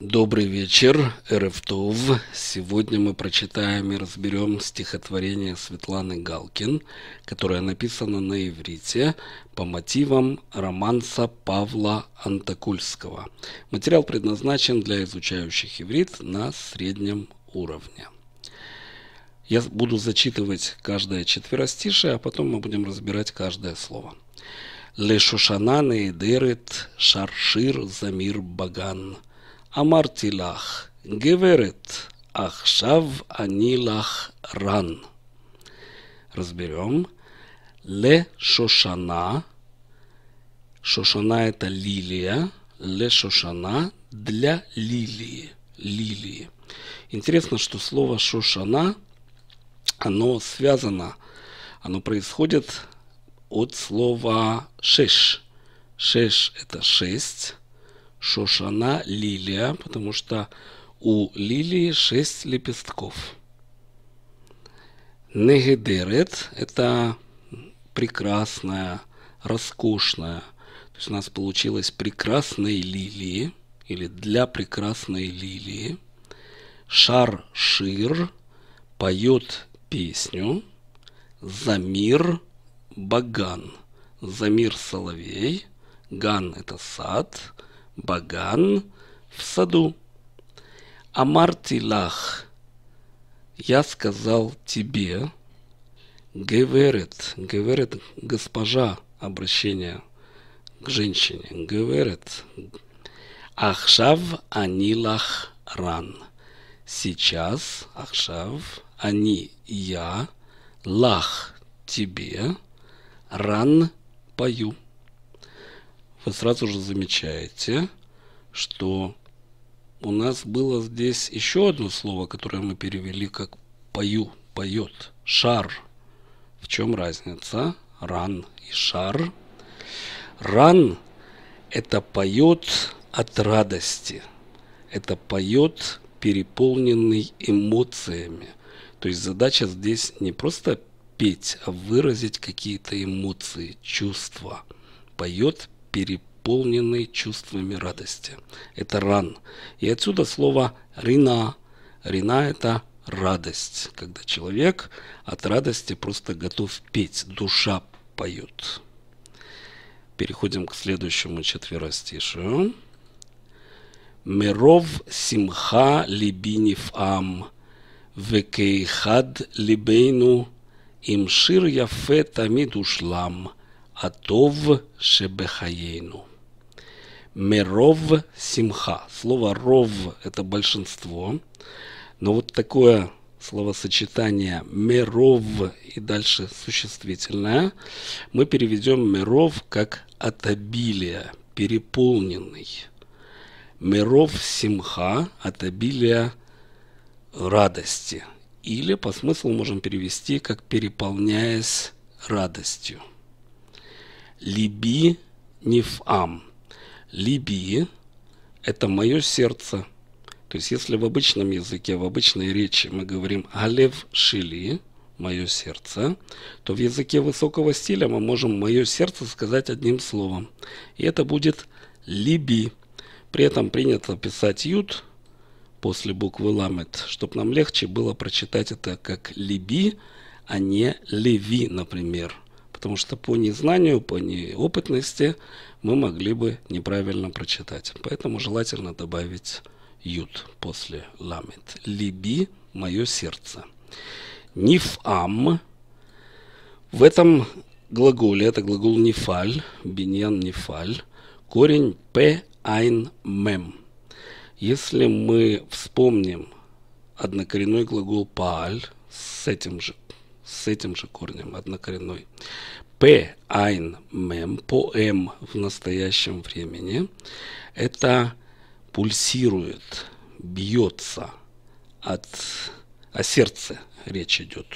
Добрый вечер, РФТОВ. Сегодня мы прочитаем и разберем стихотворение Светланы Галкин, которое написано на иврите по мотивам романса Павла Антокульского. Материал предназначен для изучающих иврит на среднем уровне. Я буду зачитывать каждое четверостишее, а потом мы будем разбирать каждое слово. Лешушана неедерет шаршир замир баган – אמרתי לך, גברת, עכשיו אני לך ран. Разберем. Ле Шошана. Шошана это лилия. Ле Шошана для лилии. Лилии. Интересно, что слово Шошана, оно связано, оно происходит от слова шеш. Шеш это шесть. Шошана лилия, потому что у лилии 6 лепестков. Негедерет – это прекрасная, роскошная. То есть у нас получилось прекрасные лилии или для прекрасной лилии. Шар Шир поет песню «Замир Баган». Замир Соловей, Ган – это сад – Баган в саду. Амарти лах. Я сказал тебе. Геверет. Геверет госпожа. Обращение к женщине. Геверет. Ахшав анилах ран. Сейчас, ахшав, они, я, лах, тебе, ран, пою вы сразу же замечаете, что у нас было здесь еще одно слово, которое мы перевели как «пою», «поет», «шар». В чем разница? «Ран» и «шар». «Ран» – это «поет» от радости. Это «поет», переполненный эмоциями. То есть задача здесь не просто петь, а выразить какие-то эмоции, чувства. Поет переполнены чувствами радости. Это ран. И отсюда слово рина. Рина – это радость, когда человек от радости просто готов петь, душа поет. Переходим к следующему четверостишию. Меров симха либинив ам, векейхад либейну, им шир яфе тамид ушлам, Атов Шебехаейну. Меров Симха. Слово ров это большинство. Но вот такое словосочетание меров и дальше существительное мы переведем меров как от обилия, переполненный. меров симха от обилия радости. Или по смыслу можем перевести как переполняясь радостью. Либи нефам. Либи – это мое сердце. То есть, если в обычном языке, в обычной речи мы говорим «алев шили», мое сердце, то в языке высокого стиля мы можем мое сердце сказать одним словом. И это будет либи. При этом принято писать ют после буквы ламет, чтобы нам легче было прочитать это как либи, а не леви, например потому что по незнанию, по неопытности мы могли бы неправильно прочитать. Поэтому желательно добавить «ют» после «ламет». «Либи» – «мое сердце». «Нифам» – в этом глаголе, это глагол «нифаль», «биньян нифаль», корень «п айн мем». Если мы вспомним однокоренной глагол «пааль» с этим же с этим же корнем однокоренной. П. Айн мем, поэм в настоящем времени, это пульсирует, бьется от, о сердце речь идет.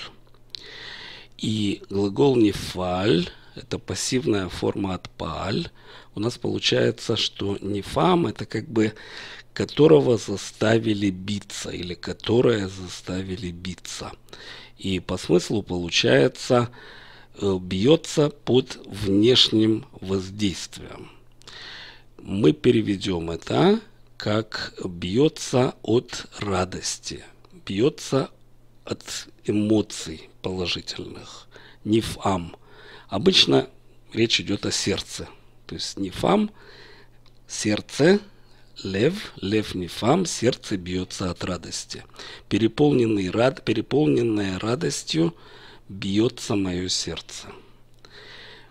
И глагол нефаль это пассивная форма от паль. у нас получается, что нефам это как бы которого заставили биться или которое заставили биться. И по смыслу получается э, бьется под внешним воздействием. Мы переведем это как бьется от радости, бьется от эмоций положительных. Нифам Обычно речь идет о сердце. То есть нефам сердце, лев, лев нефам сердце бьется от радости. Переполненный рад, переполненное радостью бьется мое сердце.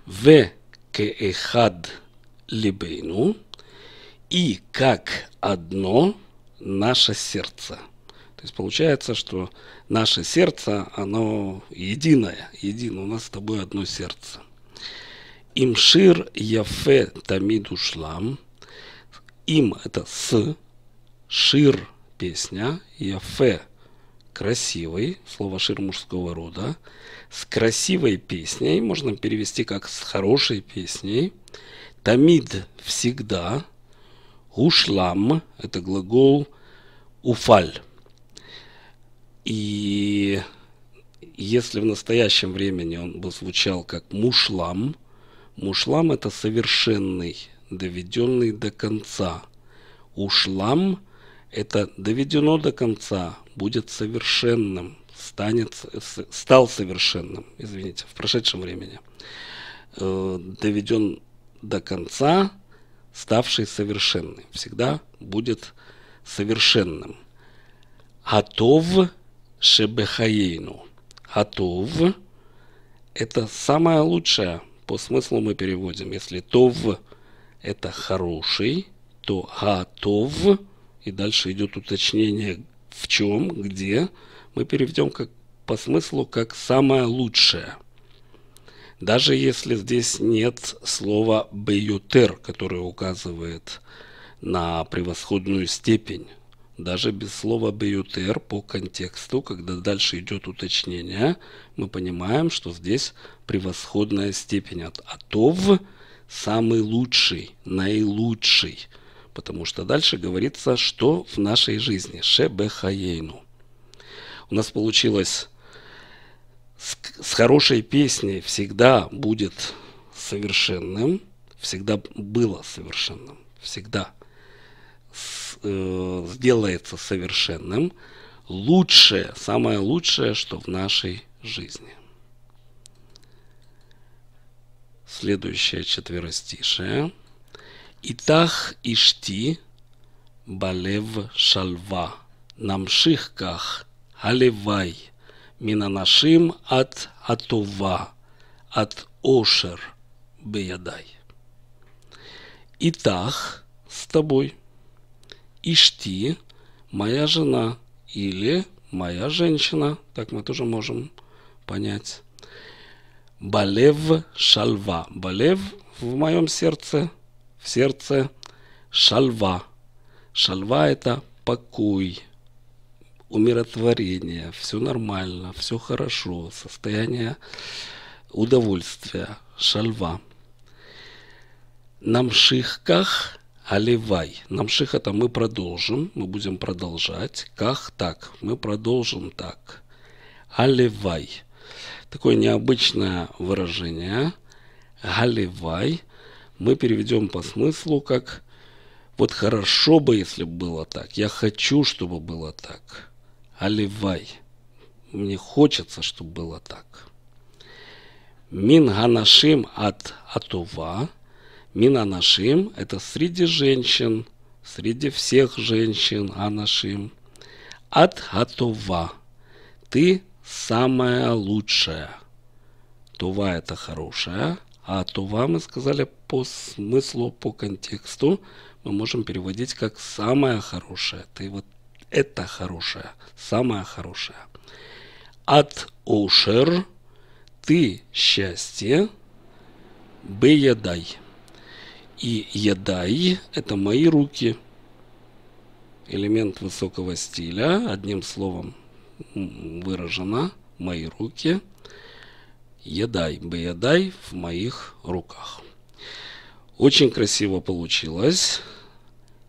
В кеэхад либейну и как одно наше сердце – то есть получается, что наше сердце, оно единое, едино, у нас с тобой одно сердце. Имшир яфе тамиду шлам. Им это с, шир песня, яфе красивый, слово шир мужского рода. С красивой песней, можно перевести как с хорошей песней. Тамид всегда. Ушлам – это глагол уфаль. И если в настоящем времени он бы звучал как мушлам, мушлам это совершенный, доведенный до конца. Ушлам это доведено до конца, будет совершенным, станет, стал совершенным, извините, в прошедшем времени. Э, доведен до конца, ставший совершенным, всегда будет совершенным. Готов Шебехаейну. Атов – это самое лучшее. По смыслу мы переводим. Если Тов – это хороший, то Атов – и дальше идет уточнение в чем, где. Мы переведем как, по смыслу как самое лучшее. Даже если здесь нет слова «беютер», которое указывает на превосходную степень даже без слова BUTR по контексту, когда дальше идет уточнение, мы понимаем, что здесь превосходная степень от «отов» самый лучший, наилучший. Потому что дальше говорится, что в нашей жизни. Шебехаейну. У нас получилось с, с хорошей песней всегда будет совершенным. Всегда было совершенным. Всегда. С э, сделается совершенным, лучшее, самое лучшее, что в нашей жизни. Следующее четверостишее. Итах ишти балев шалва. Намшихках алевай. Минанашим от атува. От ошер биядай. Итах с тобой – Ишти, моя жена или моя женщина, так мы тоже можем понять. Балев шальва. Балев в моем сердце, в сердце шальва. Шальва это покой, умиротворение, все нормально, все хорошо, состояние удовольствия, шальва. На мшихках Аливай. намшиха там мы продолжим. Мы будем продолжать. Как так? Мы продолжим так. Аливай. Такое необычное выражение. Аливай. Мы переведем по смыслу как «Вот хорошо бы, если было так. Я хочу, чтобы было так». Аливай. Мне хочется, чтобы было так. Мин ганашим от атува. Минанашим – это среди женщин, среди всех женщин Анашим. От Атова – ты самая лучшая. Тува – это хорошая, а Тува мы сказали по смыслу, по контексту. Мы можем переводить как «самая хорошая». Ты вот это хорошая, самая хорошая. От Ошер – ты счастье, дай. И ядай – это мои руки. Элемент высокого стиля, одним словом выражено, мои руки. Ядай, биядай в моих руках. Очень красиво получилось.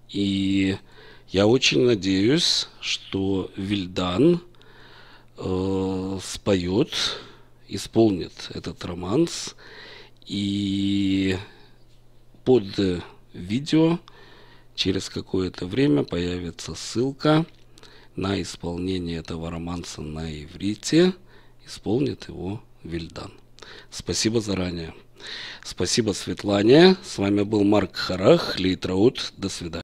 И я очень надеюсь, что Вильдан э, споет, исполнит этот романс. И под видео через какое-то время появится ссылка на исполнение этого романса на иврите. Исполнит его Вильдан. Спасибо заранее. Спасибо Светлане. С вами был Марк Харах. Лейтраут. До свидания.